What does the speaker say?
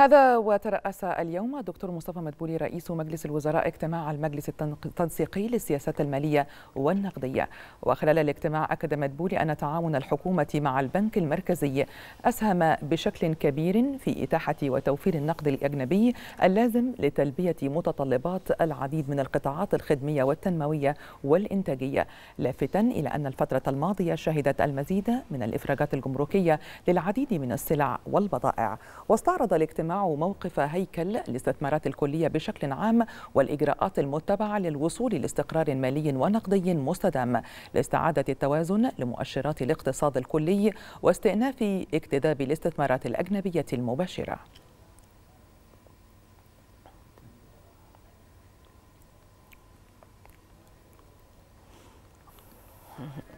هذا وترأس اليوم الدكتور مصطفى مدبولي رئيس مجلس الوزراء اجتماع المجلس التنسيقي للسياسات المالية والنقدية وخلال الاجتماع أكد مدبولي أن تعاون الحكومة مع البنك المركزي أسهم بشكل كبير في إتاحة وتوفير النقد الأجنبي اللازم لتلبية متطلبات العديد من القطاعات الخدمية والتنموية والإنتاجية لافتا إلى أن الفترة الماضية شهدت المزيد من الإفراجات الجمركية للعديد من السلع والبضائع واستعرض الاجتماع معه موقف هيكل الاستثمارات الكلية بشكل عام والإجراءات المتبعة للوصول لاستقرار مالي ونقدي مستدام لاستعادة التوازن لمؤشرات الاقتصاد الكلي واستئناف اكتداب الاستثمارات الأجنبية المباشرة Mm-hmm.